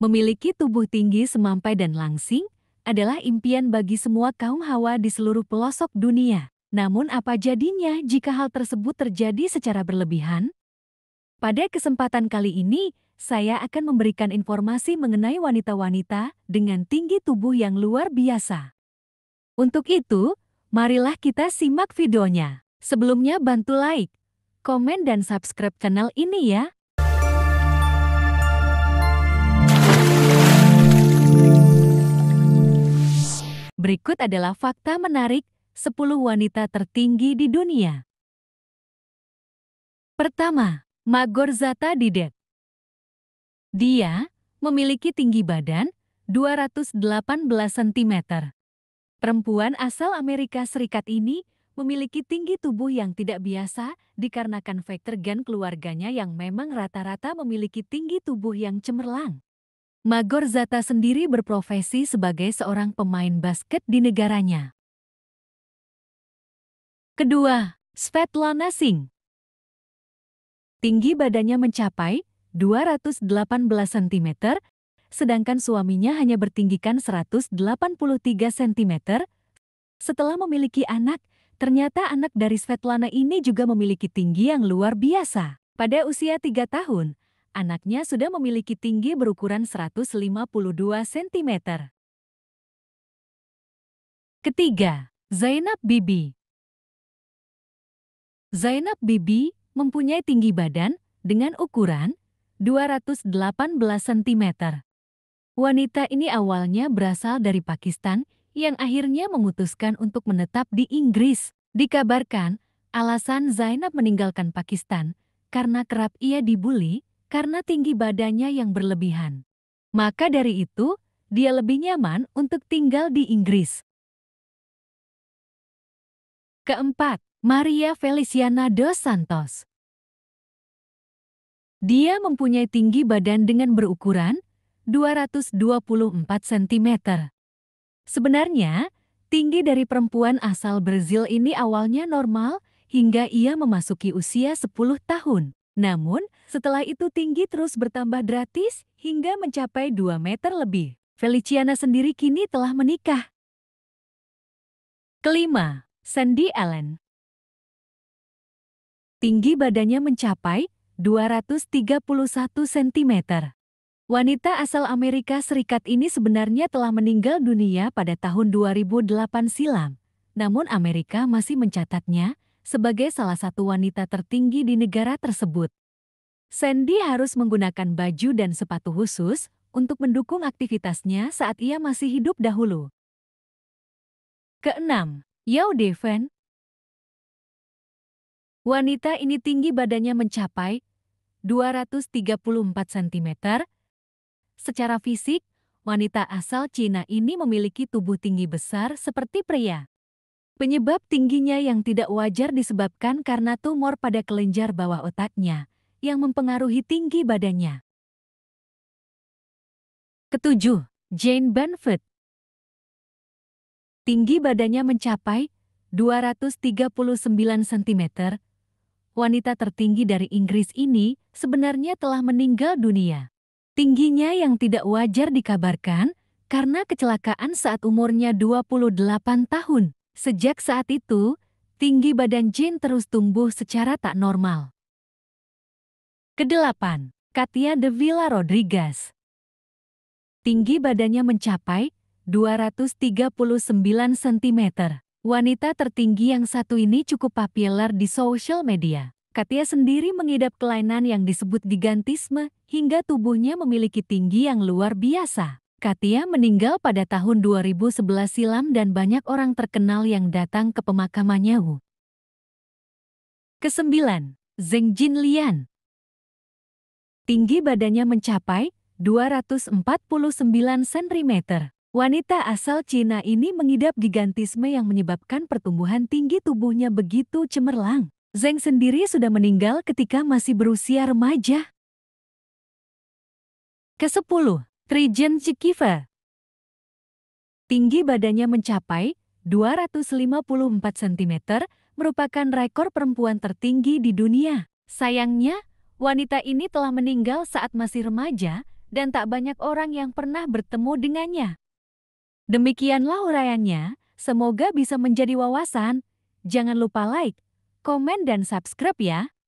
Memiliki tubuh tinggi semampai dan langsing adalah impian bagi semua kaum hawa di seluruh pelosok dunia. Namun apa jadinya jika hal tersebut terjadi secara berlebihan? Pada kesempatan kali ini, saya akan memberikan informasi mengenai wanita-wanita dengan tinggi tubuh yang luar biasa. Untuk itu, marilah kita simak videonya. Sebelumnya bantu like, komen dan subscribe channel ini ya. Berikut adalah fakta menarik 10 wanita tertinggi di dunia. Pertama, Magorzata Didet. Dia memiliki tinggi badan 218 cm. Perempuan asal Amerika Serikat ini memiliki tinggi tubuh yang tidak biasa dikarenakan faktor gen keluarganya yang memang rata-rata memiliki tinggi tubuh yang cemerlang. Magor Zata sendiri berprofesi sebagai seorang pemain basket di negaranya. Kedua, Svetlana Singh. Tinggi badannya mencapai 218 cm, sedangkan suaminya hanya bertinggikan 183 cm. Setelah memiliki anak, ternyata anak dari Svetlana ini juga memiliki tinggi yang luar biasa. Pada usia 3 tahun, anaknya sudah memiliki tinggi berukuran 152 cm. Ketiga, Zainab Bibi. Zainab Bibi mempunyai tinggi badan dengan ukuran 218 cm. Wanita ini awalnya berasal dari Pakistan yang akhirnya memutuskan untuk menetap di Inggris. Dikabarkan, alasan Zainab meninggalkan Pakistan karena kerap ia dibully karena tinggi badannya yang berlebihan. Maka dari itu, dia lebih nyaman untuk tinggal di Inggris. Keempat, Maria Feliciana dos Santos. Dia mempunyai tinggi badan dengan berukuran 224 cm. Sebenarnya, tinggi dari perempuan asal Brazil ini awalnya normal hingga ia memasuki usia 10 tahun. Namun, setelah itu tinggi terus bertambah drastis hingga mencapai 2 meter lebih. Feliciana sendiri kini telah menikah. Kelima, Sandy Allen. Tinggi badannya mencapai 231 cm. Wanita asal Amerika Serikat ini sebenarnya telah meninggal dunia pada tahun 2008 silam. Namun Amerika masih mencatatnya sebagai salah satu wanita tertinggi di negara tersebut. Sandy harus menggunakan baju dan sepatu khusus untuk mendukung aktivitasnya saat ia masih hidup dahulu. Keenam, Yao Deven. Wanita ini tinggi badannya mencapai 234 cm. Secara fisik, wanita asal Cina ini memiliki tubuh tinggi besar seperti pria. Penyebab tingginya yang tidak wajar disebabkan karena tumor pada kelenjar bawah otaknya, yang mempengaruhi tinggi badannya. Ketujuh, Jane Benford. Tinggi badannya mencapai 239 cm. Wanita tertinggi dari Inggris ini sebenarnya telah meninggal dunia. Tingginya yang tidak wajar dikabarkan karena kecelakaan saat umurnya 28 tahun. Sejak saat itu, tinggi badan Jin terus tumbuh secara tak normal. Kedelapan, Katia de Villa Rodriguez. Tinggi badannya mencapai 239 cm. Wanita tertinggi yang satu ini cukup populer di sosial media. Katia sendiri mengidap kelainan yang disebut gigantisme, hingga tubuhnya memiliki tinggi yang luar biasa. Katia meninggal pada tahun 2011 silam dan banyak orang terkenal yang datang ke pemakamannya. Kesembilan, Zeng Jinlian. Tinggi badannya mencapai 249 cm. Wanita asal Cina ini mengidap gigantisme yang menyebabkan pertumbuhan tinggi tubuhnya begitu cemerlang. Zeng sendiri sudah meninggal ketika masih berusia remaja. Kesepuluh, Trijen Cikiva. Tinggi badannya mencapai 254 cm, merupakan rekor perempuan tertinggi di dunia. Sayangnya, wanita ini telah meninggal saat masih remaja dan tak banyak orang yang pernah bertemu dengannya. Demikianlah uraiannya, semoga bisa menjadi wawasan. Jangan lupa like, komen, dan subscribe ya.